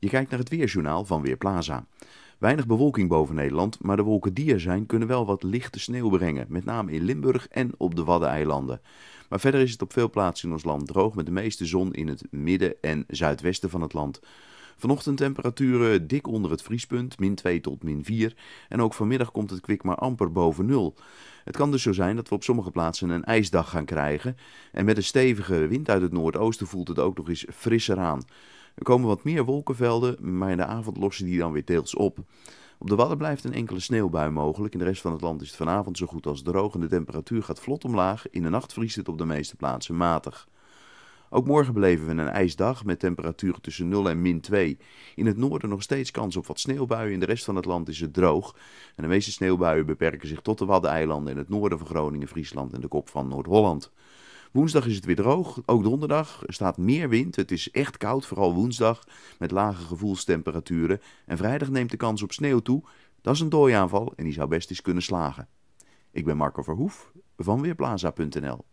Je kijkt naar het weerjournaal van Weerplaza. Weinig bewolking boven Nederland, maar de wolken die er zijn kunnen wel wat lichte sneeuw brengen, met name in Limburg en op de Waddeneilanden. Maar verder is het op veel plaatsen in ons land droog met de meeste zon in het midden en zuidwesten van het land. Vanochtend temperaturen dik onder het vriespunt, min 2 tot min 4. En ook vanmiddag komt het kwik maar amper boven nul. Het kan dus zo zijn dat we op sommige plaatsen een ijsdag gaan krijgen. En met een stevige wind uit het noordoosten voelt het ook nog eens frisser aan. Er komen wat meer wolkenvelden, maar in de avond lossen die dan weer deels op. Op de Wadden blijft een enkele sneeuwbui mogelijk. In de rest van het land is het vanavond zo goed als droog en de temperatuur gaat vlot omlaag. In de nacht vriest het op de meeste plaatsen matig. Ook morgen beleven we een ijsdag met temperaturen tussen 0 en min 2. In het noorden nog steeds kans op wat sneeuwbuien. In de rest van het land is het droog. En de meeste sneeuwbuien beperken zich tot de Waddeneilanden en het noorden van Groningen, Friesland en de kop van Noord-Holland. Woensdag is het weer droog, ook donderdag. Er staat meer wind, het is echt koud, vooral woensdag, met lage gevoelstemperaturen. En vrijdag neemt de kans op sneeuw toe. Dat is een dooiaanval en die zou best eens kunnen slagen. Ik ben Marco Verhoef van Weerplaza.nl